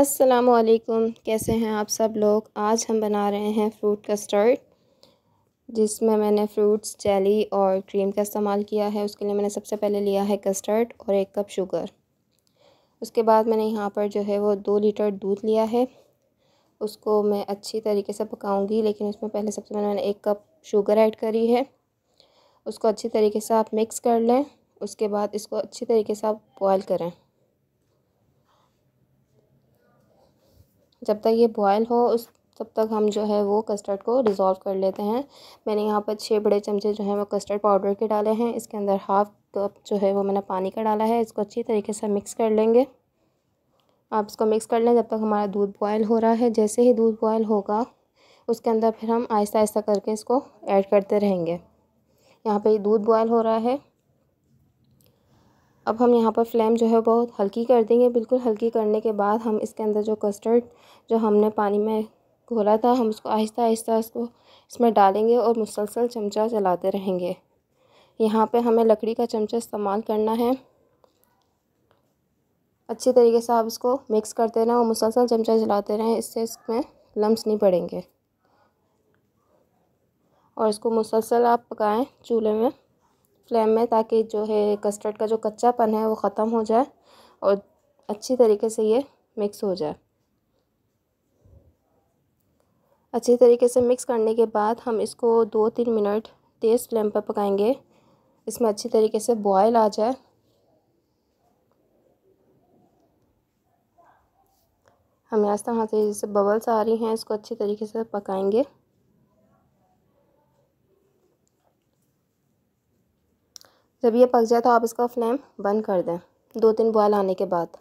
अस्सलाम वालेकुम कैसे हैं आप सब लोग आज हम बना रहे हैं फ्रूट कस्टर्ड जिसमें मैंने फ्रूट्स जेली और क्रीम का इस्तेमाल किया है उसके लिए मैंने सबसे पहले लिया है कस्टर्ड और एक कप शुगर उसके बाद मैंने यहाँ पर जो है वो दो लीटर दूध लिया है उसको मैं अच्छी तरीके से पकाऊंगी लेकिन उसमें पहले सबसे पहले मैंने एक कप शुगर ऐड करी है उसको अच्छी तरीके से आप मिक्स कर लें उसके बाद इसको अच्छी तरीके से आप बॉयल करें जब तक ये बॉयल हो उस तब तक हम जो है वो कस्टर्ड को डिज़ोल्व कर लेते हैं मैंने यहाँ पर छः बड़े चमचे जो हैं वो कस्टर्ड पाउडर के डाले हैं इसके अंदर हाफ़ कप जो है वो मैंने पानी का डाला है इसको अच्छी तरीके से मिक्स कर लेंगे आप इसको मिक्स कर लें जब तक हमारा दूध बॉयल हो रहा है जैसे ही दूध बॉयल होगा उसके अंदर फिर हम आहिस्ता आहिस्ता करके इसको ऐड करते रहेंगे यहाँ पर दूध बॉयल हो रहा है अब हम यहाँ पर फ्लेम जो है बहुत हल्की कर देंगे बिल्कुल हल्की करने के बाद हम इसके अंदर जो कस्टर्ड जो हमने पानी में घोला था हम उसको आहिस्ता आहिस्ता उसको इसमें डालेंगे और मुसलसल चमचा चलाते रहेंगे यहाँ पे हमें लकड़ी का चमचा इस्तेमाल करना है अच्छी तरीके से आप इसको मिक्स करते रहें और मुसलसल चमचा चलाते रहें इससे इसमें लम्स नहीं पड़ेंगे और इसको मुसलसल आप पकाएं चूल्हे में फ्लेम में ताकि जो है कस्टर्ड का जो कच्चापन है वो ख़त्म हो जाए और अच्छी तरीके से ये मिक्स हो जाए अच्छी तरीके से मिक्स करने के बाद हम इसको दो तीन मिनट तेज़ फ्लेम पर पकाएंगे इसमें अच्छी तरीके से बॉयल आ जाए हमें आस्ता हाथ से जैसे बबल्स आ रही हैं इसको अच्छी तरीके से पकाएंगे जब ये पक जाए तो आप इसका फ्लेम बंद कर दें दो तीन बॉयल आने के बाद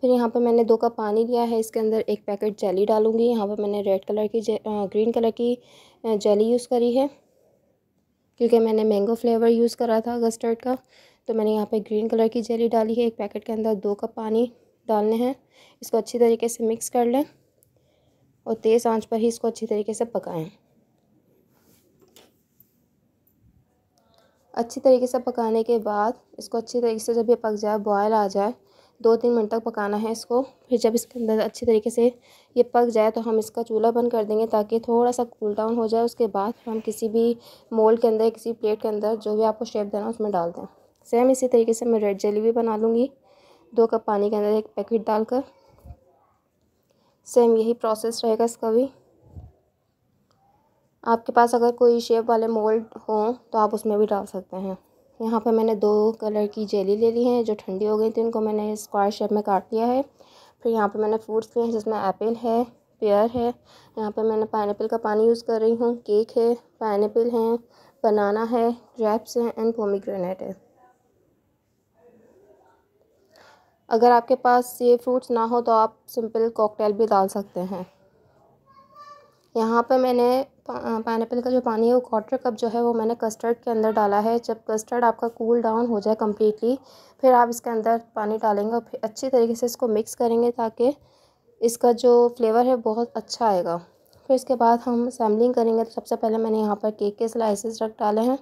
फिर यहाँ पर मैंने दो कप पानी लिया है इसके अंदर एक पैकेट जेली डालूंगी यहाँ पर मैंने रेड कलर की ग्रीन कलर की जेली यूज़ करी है क्योंकि मैंने मैंगो फ्लेवर यूज़ करा था कस्टर्ड का तो मैंने यहाँ पे ग्रीन कलर की जेली डाली है एक पैकेट के अंदर दो कप पानी डालने हैं इसको अच्छी तरीके से मिक्स कर लें और तेज़ आंच पर ही इसको अच्छी तरीके से पकाएं अच्छी तरीके से पकाने के बाद इसको अच्छी तरीके से जब ये पक जाए बॉयल आ जाए दो तीन मिनट तक पकाना है इसको फिर जब इसके अंदर अच्छी तरीके से ये पक जाए तो हम इसका चूल्हा बंद कर देंगे ताकि थोड़ा सा कूल डाउन हो जाए उसके बाद हम किसी भी मोल के अंदर किसी प्लेट के अंदर जो भी आपको शेप देना उसमें डाल दें सेम इसी तरीके से मैं रेड जेली भी बना लूँगी दो कप पानी के अंदर एक पैकेट डालकर सेम यही प्रोसेस रहेगा इसका भी आपके पास अगर कोई शेप वाले मोल्ड हों तो आप उसमें भी डाल सकते हैं यहाँ पे मैंने दो कलर की जेली ले ली है जो ठंडी हो गई थी उनको मैंने स्क्वायर शेप में काट लिया है फिर यहाँ पे मैंने फ्रूट्स लिए हैं जिसमें एप्पल है पेयर है यहाँ पे मैंने पाइन का पानी यूज़ कर रही हूँ केक है पाइन है बनाना है रैप्स हैं एंड पोमीग्रेनेट है अगर आपके पास ये फ्रूट्स ना हो तो आप सिंपल कॉकटेल भी डाल सकते हैं यहाँ पर मैंने पाइनएप्पल का जो पानी है वो क्वार्टर कप जो है वो मैंने कस्टर्ड के अंदर डाला है जब कस्टर्ड आपका कूल डाउन हो जाए कम्प्लीटली फिर आप इसके अंदर पानी डालेंगे और फिर अच्छी तरीके से इसको मिक्स करेंगे ताकि इसका जो फ्लेवर है बहुत अच्छा आएगा फिर इसके बाद हम सैम्बलिंग करेंगे तो सबसे पहले मैंने यहाँ पर केक के स्लाइसिस रख डाले हैं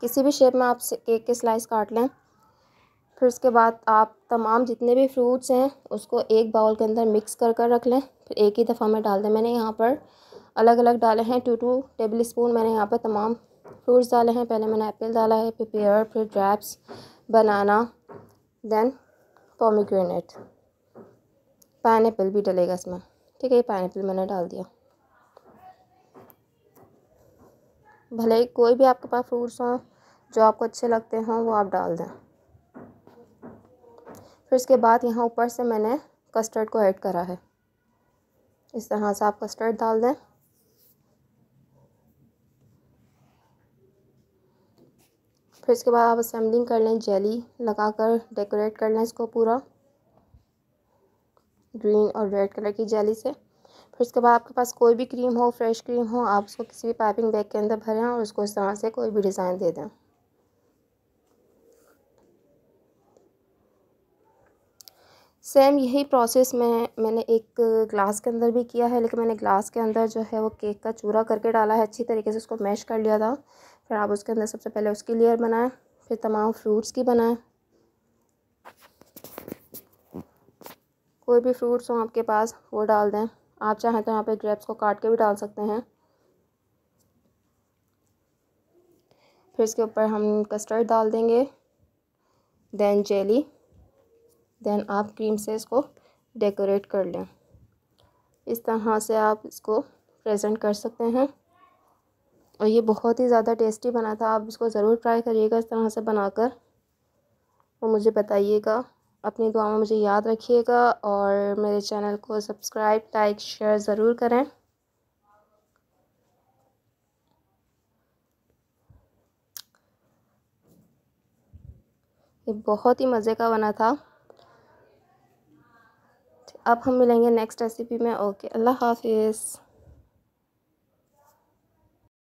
किसी भी शेप में आप केक के स्लाइस काट लें फिर उसके बाद आप तमाम जितने भी फ्रूट्स हैं उसको एक बाउल के अंदर मिक्स कर कर रख लें फिर एक ही दफ़ा में डाल दें मैंने यहाँ पर अलग अलग डाले हैं टू टू टेबल स्पून मैंने यहाँ पर तमाम फ्रूट्स डाले हैं पहले मैंने एप्पल डाला है फिर पेयर फिर ड्रैप्स बनाना देन पोमीग्रेनेट पाइन भी डलेगा इसमें ठीक है ये पाइन मैंने डाल दिया भले कोई भी आपके पास फ्रूट्स हों जो आपको अच्छे लगते हों वो आप डाल दें फिर इसके बाद यहाँ ऊपर से मैंने कस्टर्ड को ऐड करा है इस तरह से आप कस्टर्ड डाल दें फिर इसके बाद आप असेंबलिंग कर लें जेली लगा कर डेकोरेट कर लें इसको पूरा ग्रीन और रेड कलर की जेली से फिर इसके बाद आपके पास कोई भी क्रीम हो फ्रेश क्रीम हो आप उसको किसी भी पाइपिंग बैग के अंदर भरें और उसको इस तरह से कोई भी डिज़ाइन दे दें सेम यही प्रोसेस मैं मैंने एक ग्लास के अंदर भी किया है लेकिन मैंने ग्लास के अंदर जो है वो केक का चूरा करके डाला है अच्छी तरीके से उसको मैश कर लिया था फिर आप उसके अंदर सबसे पहले उसकी लेयर बनाएं फिर तमाम फ्रूट्स की बनाएं कोई भी फ्रूट्स हों आपके पास वो डाल दें आप चाहें तो यहाँ पर ग्रेप्स को काट के भी डाल सकते हैं फिर इसके ऊपर हम कस्टर्ड डाल देंगे दैन जेली देन आप क्रीम से इसको डेकोरेट कर लें इस तरह से आप इसको प्रेजेंट कर सकते हैं और ये बहुत ही ज़्यादा टेस्टी बना था आप इसको ज़रूर ट्राई करिएगा इस तरह से बनाकर और मुझे बताइएगा अपनी दुआ में मुझे याद रखिएगा और मेरे चैनल को सब्सक्राइब लाइक शेयर ज़रूर करें ये बहुत ही मज़े का बना था अब हम मिलेंगे नेक्स्ट रेसिपी में ओके अल्लाह हाफिज़